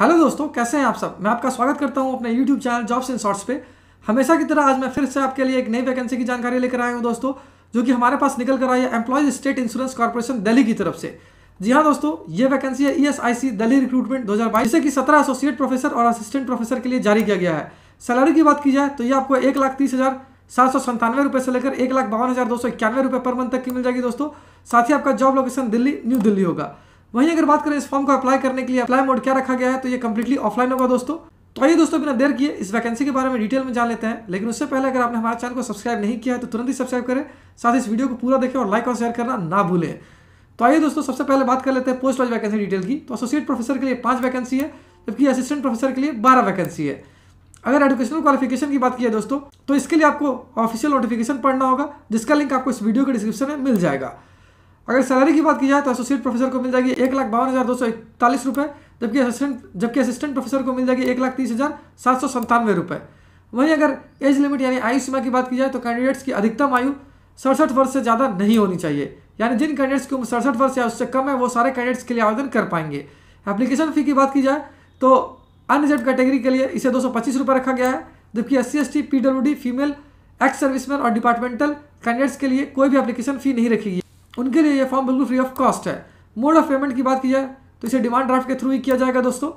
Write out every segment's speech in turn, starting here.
hello दोस्तों कैसे हैं आप सब मैं आपका स्वागत करता हूं अपने YouTube channel jobs in shorts पे हमेशा की तरह आज मैं फिर से आपके लिए एक नई वैकेंसी की जानकारी लेकर आया हूं दोस्तों जो कि हमारे पास निकल कर आई है employees state insurance corporation Delhi की तरफ से जी हाँ दोस्तों ये वैकेंसी है ई e दिल्ली रिक्रूटमेंट दो जिसे कि सत्रह एसोसिएट प्रोफेसर और असिस्टेंट प्रोफेसर के लिए जारी किया गया है सैलरी की बात की जाए तो ये आपको एक लाख तीस हज़ार सात सौ संतानवे रुपये से लेकर एक लाख बावन हज़ार दो सौ इक्यानवे रुपये पर मंथ तक की मिल जाएगी दोस्तों साथ ही आपका job location Delhi New Delhi होगा वहीं अगर बात करें इस फॉर्म को अप्लाई करने के लिए अप्लाई मोड क्या रखा गया है तो ये कंप्लीटली ऑफलाइन होगा दोस्तों तो आइए दोस्तों बिना देर किए इस वैकेंसी के बारे में डिटेल में जान लेते हैं लेकिन उससे पहले अगर आपने हमारे चैनल को सब्सक्राइब नहीं किया है तो तुरंत ही सब्सक्राइब करें साथ इस वीडियो को पूरा देखें और लाइक और शेयर करना ना भूलें तो आइए दोस्तों सबसे पहले बात कर लेते हैं पोस्ट वाइज वैकेंसी डिटेल की तो एसोसिएट प्रोफेसर के लिए पाँच वैकेंसी है जबकि असिस्टेंट प्रोफेसर के लिए बारह वैकेंसी है अगर एडुकेशनल क्वालिफिकेशन की बात की दोस्तों तो इसके लिए आपको ऑफिशियल नोटिफिकेशन पढ़ना होगा जिसका लिंक आपको इस वीडियो के डिस्क्रिप्शन में मिल जाएगा अगर सैलरी की बात की जाए तो एसोसिएट प्रोफेसर को मिल जाएगी एक लाख बावन हज़ार दो सौ इकतालीस रुपये जबकि असिस्टेंट जबकि असिस्टेंट प्रोफेसर को मिल जाएगी एक लाख तीस हज़ार सात सौ संतानवे रुपये वहीं अगर एज लिमिट यानी आयु सीमा की बात की जाए तो कैंडिडेट्स की अधिकतम आयु सड़सठ वर्ष से ज़्यादा नहीं होनी चाहिए यानी जिन कैंडिडेट्स की उम्र सड़सठ वर्ष या उससे कम है वो सारे कैंडिडेट्स के लिए आवेदन कर पाएंगे एप्लीकेशन फ़ी की बात की जाए तो अनरिजर्व कैटेगरी के लिए इसे दो सौ रखा गया है जबकि S C S T P W D female ex serviceman और डिपार्टमेंटल कैंडिडेट्स के लिए कोई भी एप्लीकेशन फ़ी नहीं रखी गई उनके लिए ये फॉर्म बिल्कुल फ्री ऑफ कॉस्ट है मोड ऑफ पेमेंट की बात की जाए तो इसे डिमांड ड्राफ्ट के थ्रू ही किया जाएगा दोस्तों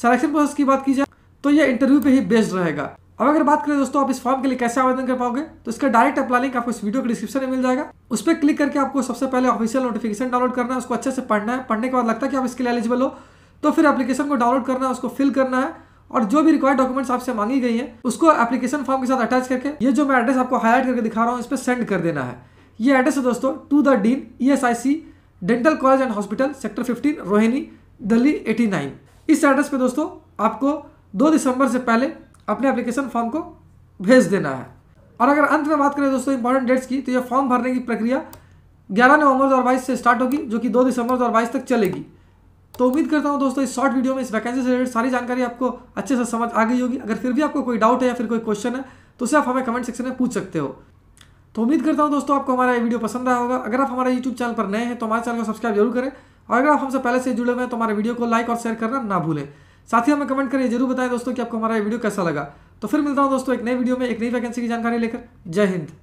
सेलेक्शन प्रोसेस की बात की जाए तो ये इंटरव्यू पे ही बेस्ड रहेगा अब अगर बात करें दोस्तों आप इस फॉर्म के लिए कैसे आवेदन कर पाओगे तो इसका डायरेक्ट अप्लाई लिंक आपको इस वीडियो के डिस्क्रिप्शन में मिल जाएगा उस पर क्लिक करके आपको सबसे पहले ऑफिशियल नोटिफिकेशन डाउनलोड करना है उसको अच्छे से पढ़ना है पढ़ने के बाद लगता है कि आप इसके लिए एलिजिबल हो तो फिर एप्लीकेशन को डाउनलोड करना है उसको फिल करना है और जो भी रिक्वायर्ड डॉक्यूमेंट्स आपसे मांगी गई है उसको एप्लीकेशन फॉर्म के साथ अटैच करके ये जो मैं एड्रेस आपको हाईलाइट करके दिखा रहा हूँ इस पर सेंड कर देना है ये एड्रेस है दोस्तों to the dean E S I C dental college and hospital sector 15 Rohini Delhi 89 इस एड्रेस पे दोस्तों आपको 2 दिसंबर से पहले अपने एप्लीकेशन फॉर्म को भेज देना है और अगर अंत में बात करें दोस्तों इंपॉर्टेंट डेट्स की तो यह फॉर्म भरने की प्रक्रिया ग्यारह नवंबर दो से स्टार्ट होगी जो कि दो दिसंबर दो तक चलेगी तो उम्मीद करता हूँ दोस्तों इस शॉर्ट वीडियो में इस वैकेंसी से रिलेटेड सारी जानकारी आपको अच्छे से समझ आ गई होगी अगर फिर भी आपको कोई डाउट है या फिर कोई क्वेश्चन है तो उसे आप हमें कमेंट सेक्शन में पूछ सकते हो तो उम्मीद करता हूँ दोस्तों आपको हमारा ये वीडियो पसंद आया होगा अगर आप हमारे यूट्यूब चैनल पर नए हैं तो हमारे चैनल को सब्सक्राइब जरूर करें और अगर आप हमसे पहले से जुड़े हुए हैं तो हमारे वीडियो को लाइक और शेयर करना ना भूलें साथ ही हमें कमेंट करें जरूर बताएं दोस्तों कि आपको हमारा ये वीडियो कैसा लगा तो फिर मिलता हूँ दोस्तों एक नई वीडियो में एक नई वैकेंसी की जानकारी लेकर जय हिंद